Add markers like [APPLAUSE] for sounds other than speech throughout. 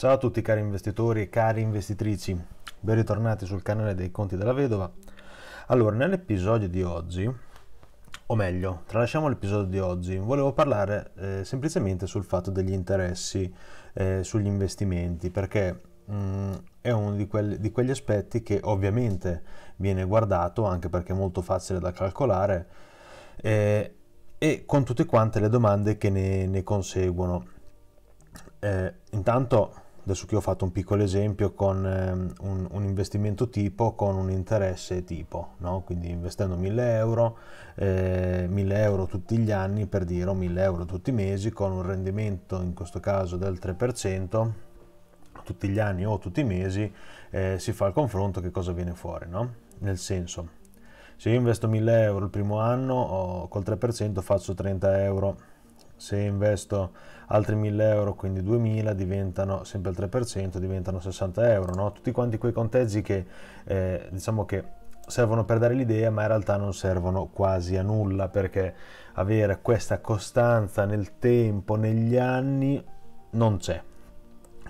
Ciao a tutti cari investitori e cari investitrici, ben ritornati sul canale dei conti della vedova. Allora, nell'episodio di oggi, o meglio, tralasciamo l'episodio di oggi, volevo parlare eh, semplicemente sul fatto degli interessi eh, sugli investimenti, perché mh, mm, è uno di, quelli, di quegli aspetti che ovviamente viene guardato, anche perché è molto facile da calcolare, eh, e con tutte quante le domande che ne, ne conseguono. Eh, intanto adesso qui ho fatto un piccolo esempio con ehm, un, un, investimento tipo con un interesse tipo, no? quindi investendo 1000 euro, eh, 1000 euro tutti gli anni per dire o 1000 euro tutti i mesi con un rendimento in questo caso del 3% tutti gli anni o tutti i mesi eh, si fa il confronto che cosa viene fuori, no? nel senso se io investo 1000 euro il primo anno oh, col 3% faccio 30 euro se investo altri 1000 euro quindi 2000 diventano sempre il 3% diventano 60 euro no? tutti quanti quei conteggi che eh, diciamo che servono per dare l'idea ma in realtà non servono quasi a nulla perché avere questa costanza nel tempo negli anni non c'è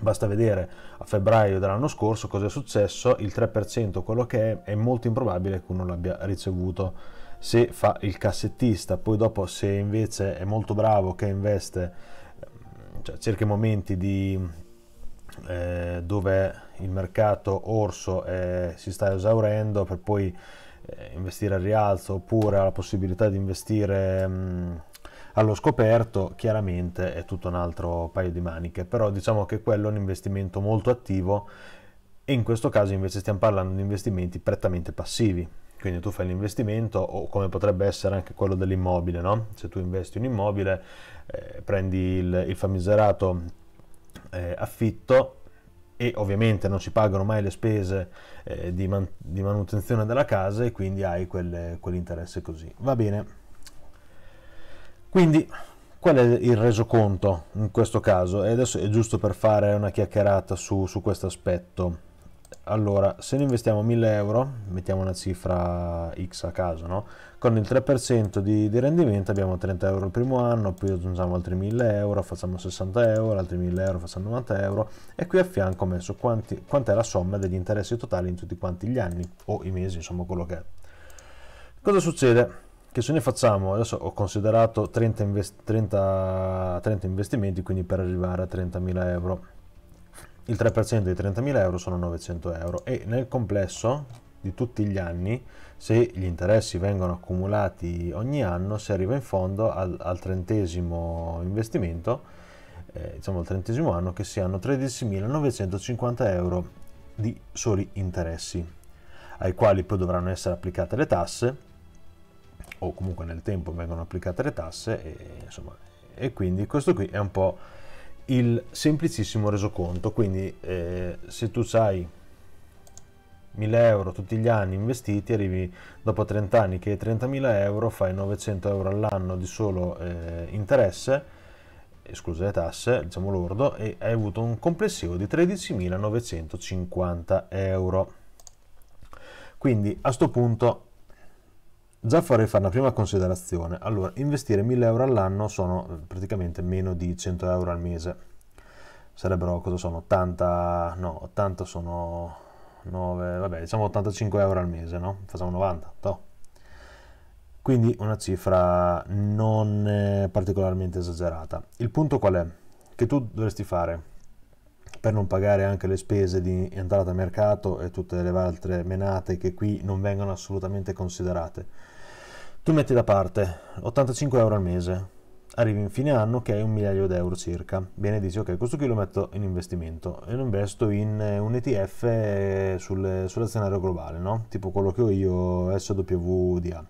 Basta vedere a febbraio dell'anno scorso cosa è successo, il 3% quello che è, è molto improbabile che uno l'abbia ricevuto se fa il cassettista, poi dopo se invece è molto bravo che investe, ehm, cioè cerca momenti di, eh, dove il mercato orso eh, si sta esaurendo per poi eh, investire al rialzo oppure ha la possibilità di investire mh, mm, allo scoperto, chiaramente è tutto un altro paio di maniche, però diciamo che quello è un investimento molto attivo e in questo caso invece stiamo parlando di investimenti prettamente passivi. Quindi tu fai l'investimento o come potrebbe essere anche quello dell'immobile, no? Se tu investi un immobile, eh, prendi il, il famigerato eh, affitto e ovviamente non si pagano mai le spese eh, di, man- di, manutenzione della casa e quindi hai quelle, quell'interesse così. Va bene. Quindi qual è il resoconto in questo caso? E adesso è giusto per fare una chiacchierata su, su questo aspetto allora se ne investiamo 1000 euro mettiamo una cifra x a caso no? con il 3% di, di, rendimento abbiamo 30 euro il primo anno poi aggiungiamo altri 1000 euro facciamo 60 euro altri 1000 euro facciamo 90 euro e qui a fianco ho messo quanti, quant'è la somma degli interessi totali in tutti quanti gli anni o i mesi insomma quello che è cosa succede? che se ne facciamo, adesso ho considerato 30, invest 30, 30 investimenti, quindi per arrivare a 30.000 euro il 3% di 30.000 euro sono 900 euro e nel complesso di tutti gli anni, se gli interessi vengono accumulati ogni anno, si arriva in fondo al, al trentesimo investimento, eh, diciamo al trentesimo anno, che si hanno 13.950 euro di soli interessi, ai quali poi dovranno essere applicate le tasse, o comunque nel tempo vengono applicate le tasse, e, insomma, e quindi questo qui è un po' il semplicissimo resoconto, quindi eh, se tu sai 1000 euro tutti gli anni investiti, arrivi dopo 30 anni che 30.000 euro, fai 900 euro all'anno di solo eh, interesse, escluse le tasse, diciamo lordo, e hai avuto un complessivo di 13.950 euro. Quindi a questo punto Già farei fare una prima considerazione. Allora, investire 1000 euro all'anno sono eh, praticamente meno di 100 euro al mese. Sarebbero, cosa sono? 80, no, 80 sono 9, vabbè, diciamo 85 euro al mese, no? Facciamo 90, toh. Quindi una cifra non eh, particolarmente esagerata. Il punto qual è? Che tu dovresti fare per non pagare anche le spese di entrata a mercato e tutte le altre menate che qui non vengono assolutamente considerate. Tu metti da parte 85 euro al mese, arrivi in fine anno che hai un migliaio d'euro circa. Bene, dici ok, questo qui lo metto in investimento e lo investo in eh, un ETF eh, sull'azionario globale, no? tipo quello che ho io, SWDA,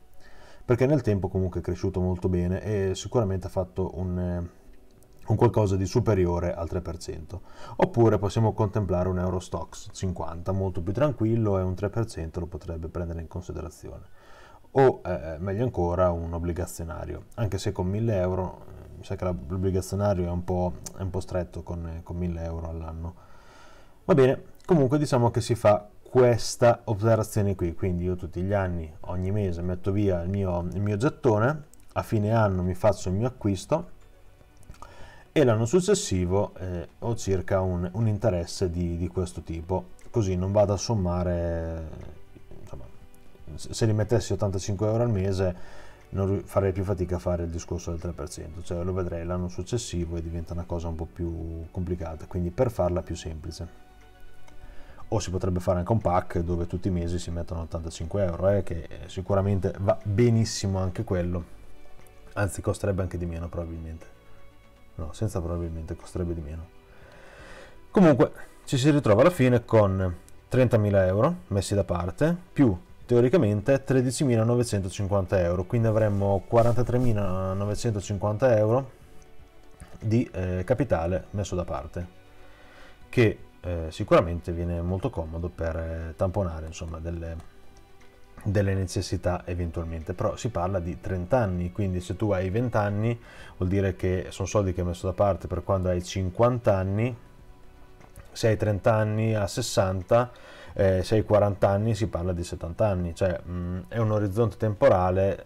perché nel tempo comunque è cresciuto molto bene e sicuramente ha fatto un eh, un qualcosa di superiore al 3%. Oppure possiamo contemplare un Eurostox 50, molto più tranquillo e un 3% lo potrebbe prendere in considerazione. O eh, eh, meglio ancora un obbligazionario, anche se con 1000 euro, eh, mi sa che l'obbligazionario è un po', è un po stretto con, eh, con 1000 euro all'anno. Va bene, comunque diciamo che si fa questa operazione qui, quindi io tutti gli anni, ogni mese metto via il mio, il mio gettone, a fine anno mi faccio il mio acquisto e l'anno successivo eh, ho circa un, un interesse di, di, questo tipo, così non vado a sommare, insomma, se li mettessi 85 euro al mese non farei più fatica a fare il discorso del 3%, cioè lo vedrei l'anno successivo e diventa una cosa un po' più complicata, quindi per farla più semplice. O si potrebbe fare anche un pack dove tutti i mesi si mettono 85 euro, eh, che sicuramente va benissimo anche quello, anzi costerebbe anche di meno probabilmente. No, senza probabilmente costerebbe di meno. Comunque ci si ritrova alla fine con 30.000 euro messi da parte più teoricamente 13.950 euro, quindi avremmo 43.950 euro di eh, capitale messo da parte, che eh, sicuramente viene molto comodo per eh, tamponare insomma, delle, delle necessità eventualmente, però si parla di 30 anni, quindi se tu hai 20 anni vuol dire che sono soldi che hai messo da parte per quando hai 50 anni, se hai 30 anni a 60, eh, se hai 40 anni si parla di 70 anni, cioè mh, mm, è un orizzonte temporale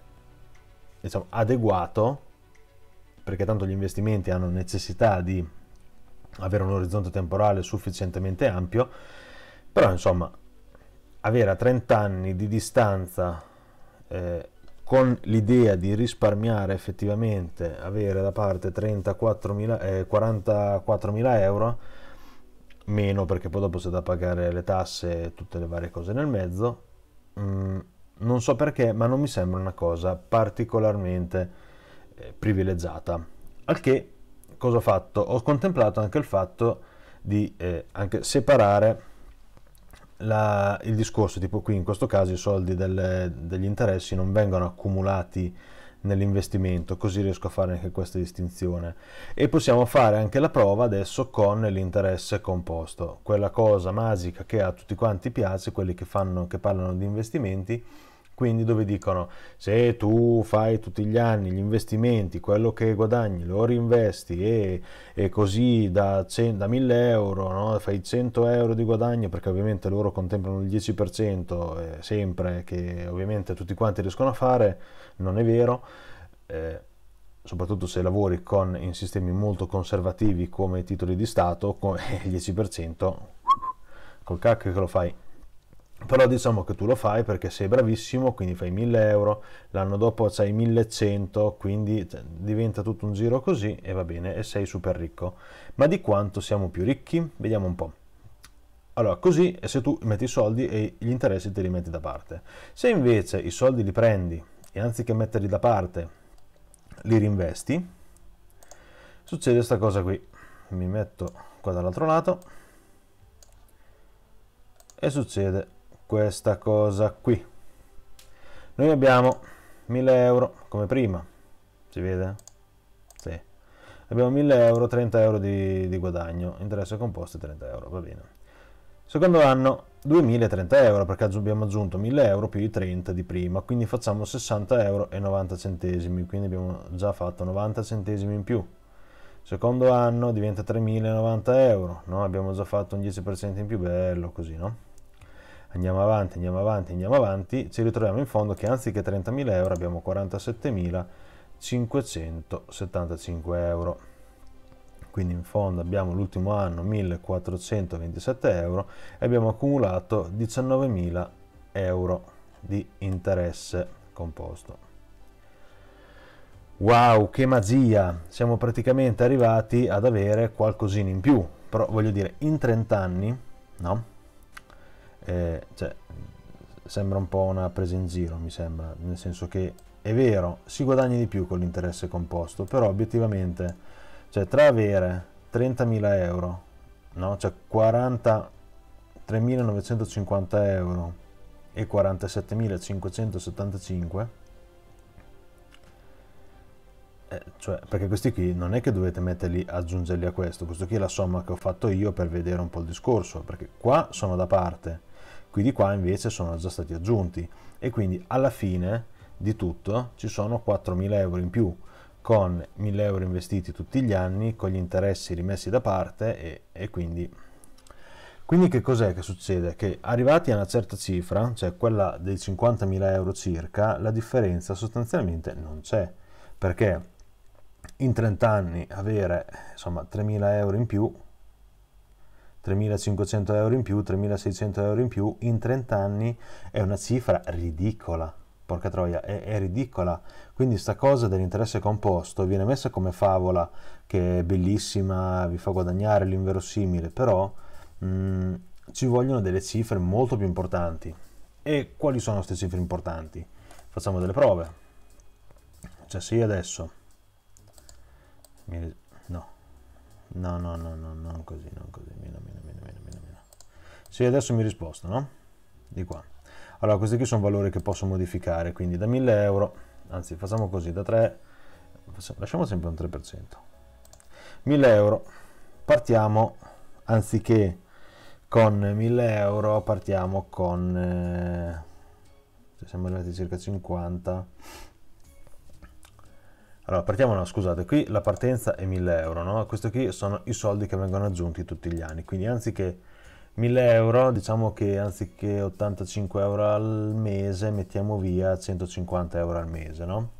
diciamo, adeguato, perché tanto gli investimenti hanno necessità di avere un orizzonte temporale sufficientemente ampio, però insomma avere a 30 anni di distanza eh, con l'idea di risparmiare effettivamente, avere da parte 34.000, eh, 44.000 euro, meno perché poi dopo c'è da pagare le tasse e tutte le varie cose nel mezzo, mm, non so perché, ma non mi sembra una cosa particolarmente eh, privilegiata. Al che cosa ho fatto? Ho contemplato anche il fatto di eh, anche separare la, il discorso, tipo qui in questo caso i soldi del, degli interessi non vengono accumulati nell'investimento, così riesco a fare anche questa distinzione. E possiamo fare anche la prova adesso con l'interesse composto, quella cosa magica che a tutti quanti piace, quelli che, fanno, che parlano di investimenti, quindi dove dicono se tu fai tutti gli anni gli investimenti, quello che guadagni lo reinvesti e, e così da, 100, da 1000 euro no? fai 100 euro di guadagno perché ovviamente loro contemplano il 10% eh, sempre che ovviamente tutti quanti riescono a fare, non è vero. Eh, soprattutto se lavori con, in sistemi molto conservativi come titoli di Stato, con il 10% col cacchio che lo fai però diciamo che tu lo fai perché sei bravissimo, quindi fai 1000 euro, l'anno dopo hai 1100, quindi cioè, diventa tutto un giro così e va bene, e sei super ricco. Ma di quanto siamo più ricchi? Vediamo un po'. Allora, così è se tu metti i soldi e gli interessi te li metti da parte. Se invece i soldi li prendi e anziché metterli da parte li rinvesti, succede questa cosa qui. Mi metto qua dall'altro lato e succede questa cosa qui. Noi abbiamo 1000 euro come prima, si vede? Sì. Abbiamo 1000 euro, 30 euro di, di guadagno, interesse composto 30 euro, va bene. Secondo anno 2030 euro perché abbiamo aggiunto 1000 euro più i 30 di prima, quindi facciamo 60 euro e 90 centesimi, quindi abbiamo già fatto 90 centesimi in più. Secondo anno diventa 3090 euro, no? abbiamo già fatto un 10% in più, bello così, no? andiamo avanti, andiamo avanti, andiamo avanti, ci ritroviamo in fondo che anziché 30.000 euro abbiamo 47.575 euro. Quindi in fondo abbiamo l'ultimo anno 1.427 euro e abbiamo accumulato 19.000 euro di interesse composto. Wow, che magia! Siamo praticamente arrivati ad avere qualcosina in più, però voglio dire, in 30 anni, no? eh, cioè, sembra un po' una presa in giro, mi sembra, nel senso che è vero, si guadagna di più con l'interesse composto, però obiettivamente, cioè, tra avere 30.000 euro, no? cioè 43.950 euro e 47.575, eh, cioè, perché questi qui non è che dovete metterli, aggiungerli a questo, questo qui è la somma che ho fatto io per vedere un po' il discorso, perché qua sono da parte qui di qua invece sono già stati aggiunti e quindi alla fine di tutto ci sono 4.000 euro in più con 1.000 euro investiti tutti gli anni con gli interessi rimessi da parte e, e quindi quindi che cos'è che succede? Che arrivati a una certa cifra, cioè quella dei 50.000 euro circa, la differenza sostanzialmente non c'è, perché in 30 anni avere insomma 3.000 euro in più 3.500 euro in più, 3.600 euro in più, in 30 anni è una cifra ridicola. Porca troia, è, è ridicola. Quindi sta cosa dell'interesse composto viene messa come favola, che è bellissima, vi fa guadagnare l'inverosimile, però mh, mm, ci vogliono delle cifre molto più importanti. E quali sono queste cifre importanti? Facciamo delle prove. Cioè se io adesso mi No, no, no, no, non così, non così, meno, meno, meno, meno, meno, meno. Sì, adesso mi risposta, no? Di qua. Allora, questi qui sono valori che posso modificare, quindi da 1000 euro, anzi facciamo così, da 3, lasciamo sempre un 3%. 1000 euro, partiamo, anziché con 1000 euro, partiamo con, eh, cioè siamo arrivati a circa 50 allora, partiamo, no, scusate, qui la partenza è 1000 euro, no? Questi qui sono i soldi che vengono aggiunti tutti gli anni, quindi anziché 1000 euro, diciamo che anziché 85 euro al mese mettiamo via 150 euro al mese, no?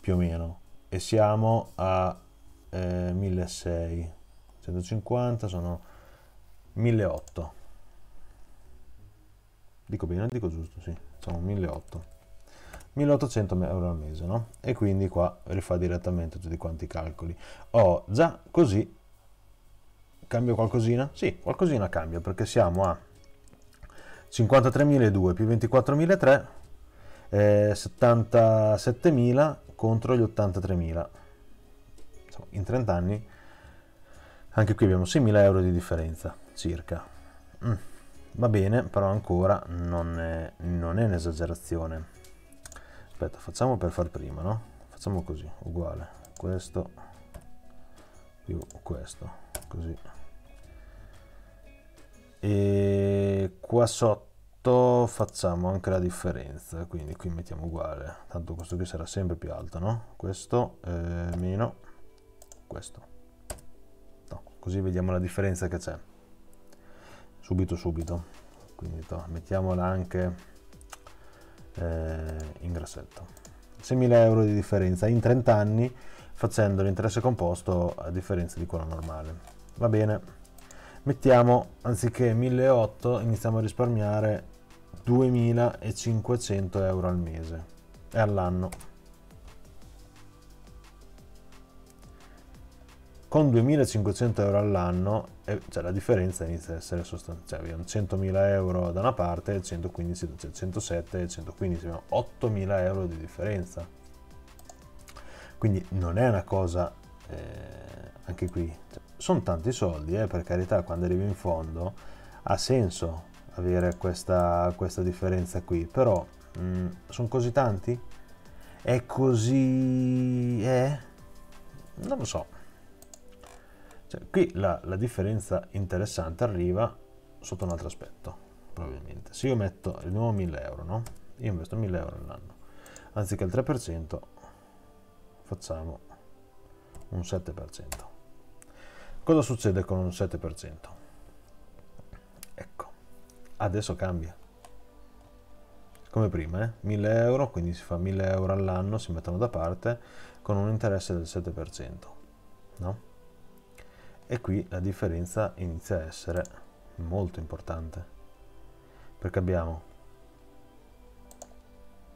Più o meno. E siamo a eh, 1600, 150 sono 1800. Dico bene, dico giusto, sì, Sono 1800. 1800 euro al mese, no? E quindi qua rifà direttamente tutti quanti i calcoli. Oh, già così cambio qualcosina? Sì, qualcosina cambia perché siamo a 53.200 più 24.300 eh, 77.000 contro gli 83.000 Insomma, in 30 anni anche qui abbiamo 6.000 euro di differenza circa mm, va bene però ancora non è, non è un'esagerazione aspetta facciamo per far prima no facciamo così uguale questo più questo così e qua sotto facciamo anche la differenza quindi qui mettiamo uguale tanto questo qui sarà sempre più alto no questo eh, meno questo no. così vediamo la differenza che c'è subito subito quindi to, mettiamola anche eh, in grassetto 6.000 euro di differenza in 30 anni facendo l'interesse composto a differenza di quello normale va bene mettiamo anziché 1.800 iniziamo a risparmiare 2.500 euro al mese e all'anno con 2500 euro all'anno cioè, la differenza inizia ad essere sostanziale cioè, abbiamo 100.000 euro da una parte e 115 cioè 107 115 abbiamo 8.000 euro di differenza quindi non è una cosa eh, anche qui cioè, sono tanti soldi eh, per carità quando arrivi in fondo ha senso avere questa, questa differenza qui però mm, sono così tanti è così eh? non lo so cioè, qui la, la differenza interessante arriva sotto un altro aspetto, probabilmente. Se io metto il nuovo 1000 euro, no? Io investo 1000 euro all'anno. Anziché il 3%, facciamo un 7%. Cosa succede con un 7%? Ecco, adesso cambia. Come prima, eh? 1000 euro, quindi si fa 1000 euro all'anno, si mettono da parte con un interesse del 7%. No? E qui la differenza inizia a essere molto importante, perché abbiamo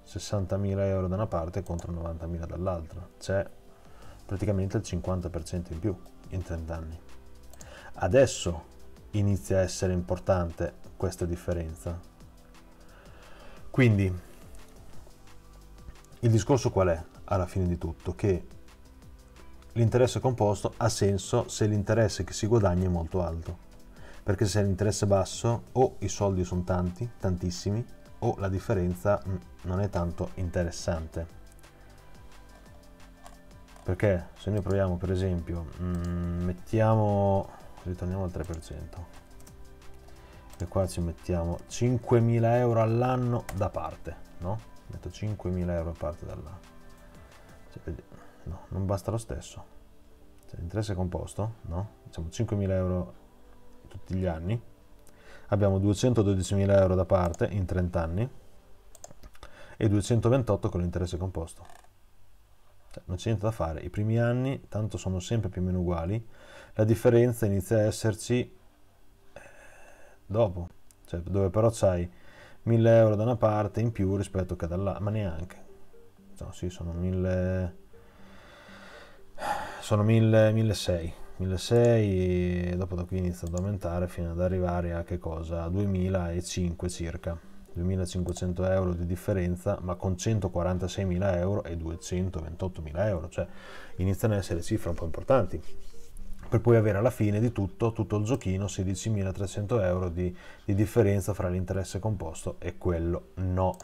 60.000 euro da una parte contro 90.000 dall'altra, c'è praticamente il 50% in più in 30 anni. Adesso inizia a essere importante questa differenza. Quindi il discorso qual è alla fine di tutto? Che l'interesse composto ha senso se l'interesse che si guadagna è molto alto, perché se l'interesse è basso o i soldi sono tanti, tantissimi, o la differenza mm, non è tanto interessante. Perché se noi proviamo per esempio, mm, mettiamo, ritorniamo al 3%, e qua ci mettiamo 5.000 euro all'anno da parte, no? Metto 5.000 euro a parte dall'anno. Cioè, No, non basta lo stesso. Cioè, l'interesse composto, no? Diciamo 5.000 euro tutti gli anni. Abbiamo 212.000 euro da parte in 30 anni e 228 con l'interesse composto. Cioè, non c'è niente da fare. I primi anni tanto sono sempre più o meno uguali. La differenza inizia a esserci eh, dopo. Cioè, dove però c'hai 1000 euro da una parte in più rispetto che dall'altra, ma neanche. No, diciamo, sì, sono 1000 sono 1600. 1600 e dopo da qui inizia ad aumentare fino ad arrivare a che cosa? 2005 circa. 2500 euro di differenza, ma con 146.000 euro e 228.000 euro, cioè iniziano ad essere cifre un po' importanti. Per poi avere alla fine di tutto, tutto il giochino, 16.300 euro di, di differenza fra l'interesse composto e quello no.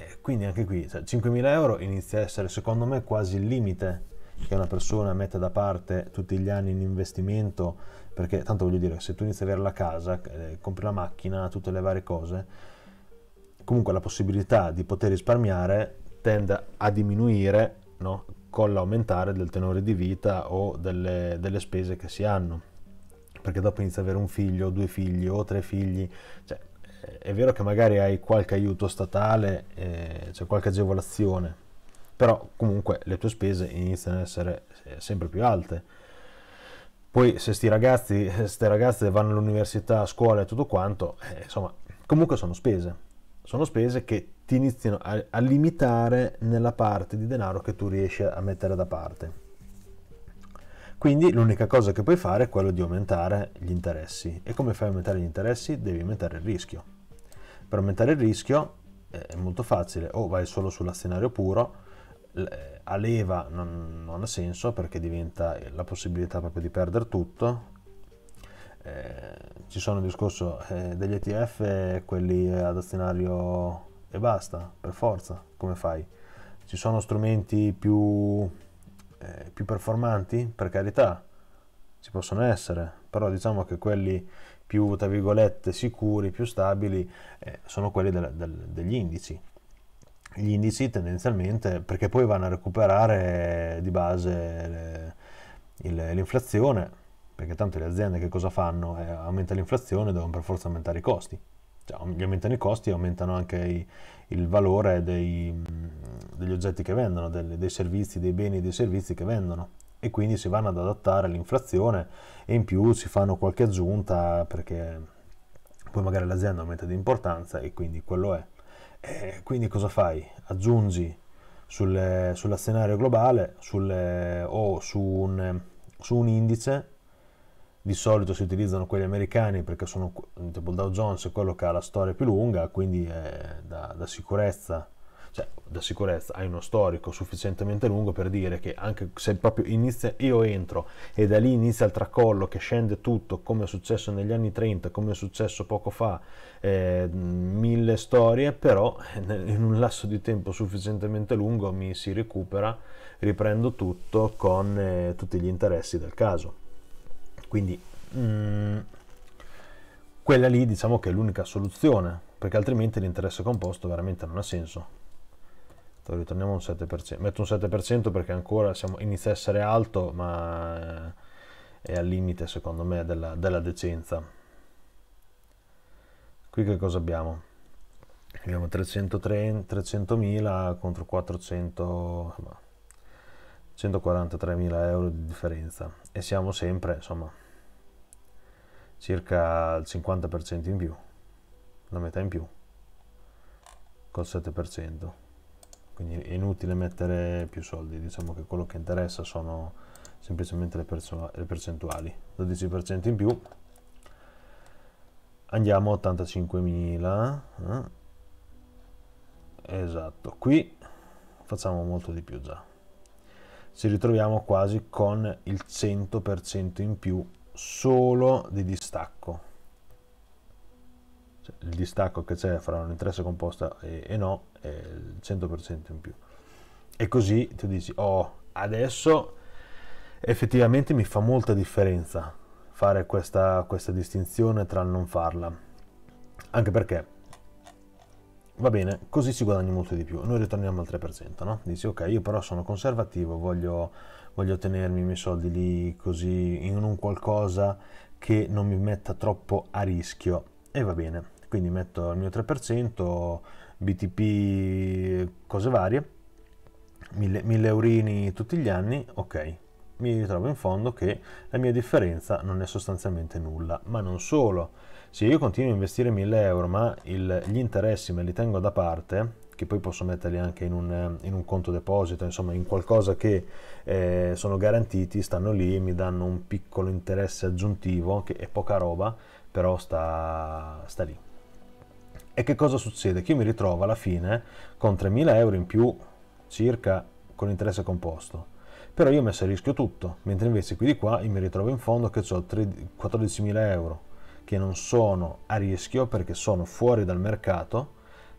Eh, quindi anche qui, cioè, 5.000 euro inizia a essere secondo me quasi il limite che una persona mette da parte tutti gli anni in investimento, perché tanto voglio dire, se tu inizi ad avere la casa, eh, compri la macchina, tutte le varie cose, comunque la possibilità di poter risparmiare tende a diminuire no? con l'aumentare del tenore di vita o delle, delle spese che si hanno perché dopo inizia ad avere un figlio, due figli o tre figli, cioè è vero che magari hai qualche aiuto statale, eh, c'è qualche agevolazione, però comunque le tue spese iniziano ad essere eh, sempre più alte. Poi se sti ragazzi, queste [LAUGHS] ragazze vanno all'università, a scuola e tutto quanto, eh, insomma, comunque sono spese. Sono spese che ti iniziano a, a limitare nella parte di denaro che tu riesci a mettere da parte. Quindi l'unica cosa che puoi fare è quello di aumentare gli interessi. E come fai a aumentare gli interessi? Devi aumentare il rischio. Per aumentare il rischio eh, è molto facile, o vai solo sull'azionario puro, eh, a leva non, non, ha senso perché diventa eh, la possibilità proprio di perdere tutto. Eh, ci sono il discorso eh, degli ETF, quelli ad azionario e basta, per forza, come fai? Ci sono strumenti più, eh, più performanti, per carità, ci possono essere, però diciamo che quelli più tra virgolette sicuri, più stabili, eh, sono quelli del, del, degli indici. Gli indici tendenzialmente, perché poi vanno a recuperare di base le, il, l'inflazione, perché tanto le aziende che cosa fanno? Eh, aumenta l'inflazione, devono per forza aumentare i costi. Cioè, gli aumentano i costi, aumentano anche i, il valore dei, degli oggetti che vendono, dei, dei servizi, dei beni e dei servizi che vendono e quindi si vanno ad adattare all'inflazione e in più si fanno qualche aggiunta perché poi magari l'azienda aumenta di importanza e quindi quello è. E quindi cosa fai? Aggiungi sulla scenario globale sul, o su un, su un indice di solito si utilizzano quelli americani perché sono tipo il Dow Jones è quello che ha la storia più lunga, quindi da, da, sicurezza cioè, da sicurezza hai uno storico sufficientemente lungo per dire che anche se proprio inizia, io entro e da lì inizia il tracollo che scende tutto, come è successo negli anni 30, come è successo poco fa, eh, mille storie, però eh, in un lasso di tempo sufficientemente lungo mi si recupera, riprendo tutto con eh, tutti gli interessi del caso. Quindi... Mm, quella lì diciamo che è l'unica soluzione, perché altrimenti l'interesse composto veramente non ha senso ritorniamo a un 7%. Metto un 7% perché ancora siamo, inizia a essere alto, ma è al limite secondo me della, della decenza. Qui che cosa abbiamo? Abbiamo 300.000 contro 400, 143.000 euro di differenza e siamo sempre, insomma, circa il 50% in più, la metà in più, col 7% quindi è inutile mettere più soldi, diciamo che quello che interessa sono semplicemente le, le percentuali, 12% in più, andiamo a 85.000, eh? esatto, qui facciamo molto di più già, ci ritroviamo quasi con il 100% in più solo di distacco, cioè, il distacco che c'è fra un interesse composta e, e no è eh, 100% in più. E così tu dici, oh, adesso effettivamente mi fa molta differenza fare questa, questa distinzione tra non farla. Anche perché, va bene, così si guadagna molto di più. Noi ritorniamo al 3%, no? Dici, ok, io però sono conservativo, voglio, voglio tenermi i miei soldi lì così in un qualcosa che non mi metta troppo a rischio. E va bene, quindi metto il mio 3%, BTP, cose varie, 1000 eurini tutti gli anni, ok, mi ritrovo in fondo che la mia differenza non è sostanzialmente nulla, ma non solo. Se io continuo a investire 1000 euro ma il, gli interessi me li tengo da parte, che poi posso metterli anche in un, in un conto deposito, insomma in qualcosa che eh, sono garantiti, stanno lì, e mi danno un piccolo interesse aggiuntivo, che è poca roba, però sta, sta lì. E che cosa succede? Che io mi ritrovo alla fine con 3.000 euro in più circa con interesse composto. Però io ho messo a rischio tutto, mentre invece qui di qua io mi ritrovo in fondo che ho 14.000 euro che non sono a rischio perché sono fuori dal mercato,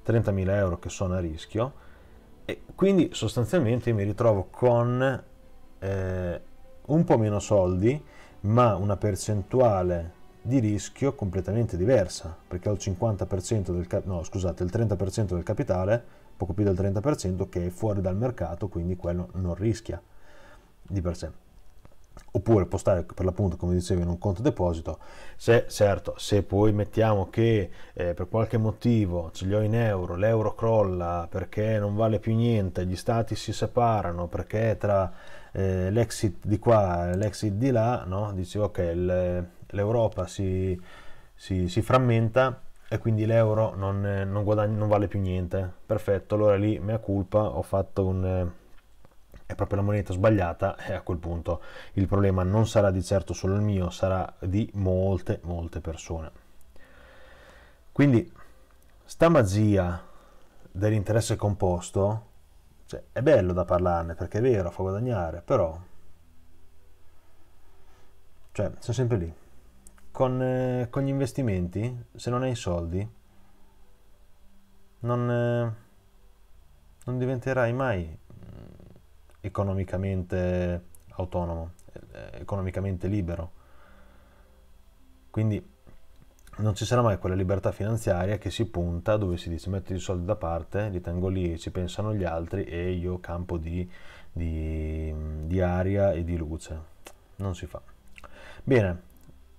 30.000 euro che sono a rischio, e quindi sostanzialmente mi ritrovo con eh, un po' meno soldi, ma una percentuale di rischio completamente diversa, perché ho il, 50% del, no, scusate, il 30% del capitale, poco più del 30%, che è fuori dal mercato, quindi quello non rischia di per sé. Oppure può stare per l'appunto, come dicevo, in un conto deposito. Se, certo, se poi mettiamo che eh, per qualche motivo ce li ho in euro, l'euro crolla perché non vale più niente, gli stati si separano perché tra eh, l'exit di qua e l'exit di là, no? dice ok, il, l'Europa si, si, si, frammenta e quindi l'euro non, non, guadagna, non, vale più niente. Perfetto, allora lì mea culpa, ho fatto un... è proprio la moneta sbagliata e a quel punto il problema non sarà di certo solo il mio, sarà di molte, molte persone. Quindi sta magia dell'interesse composto cioè, è bello da parlarne perché è vero, fa guadagnare, però cioè, sono sempre lì con, eh, con gli investimenti, se non hai soldi, non, eh, non diventerai mai mm, economicamente autonomo, eh, economicamente libero. Quindi non ci sarà mai quella libertà finanziaria che si punta dove si dice metto i soldi da parte, li tengo lì, ci pensano gli altri e io campo di, di, di aria e di luce. Non si fa. Bene,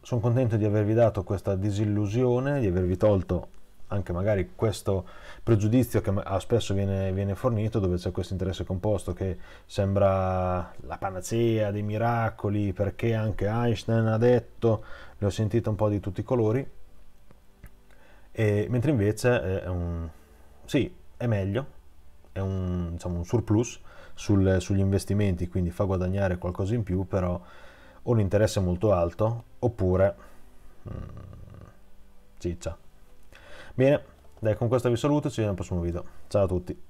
sono contento di avervi dato questa disillusione, di avervi tolto anche magari questo pregiudizio che spesso viene, viene fornito dove c'è questo interesse composto che sembra la panacea dei miracoli perché anche Einstein ha detto, le ho sentite un po' di tutti i colori, e, mentre invece è un, sì, è meglio, è un, diciamo, un surplus sul, sugli investimenti, quindi fa guadagnare qualcosa in più, però ho un interesse molto alto oppure mh, mm, ciccia. Bene, dai, con questo vi saluto, ci vediamo al prossimo video. Ciao a tutti.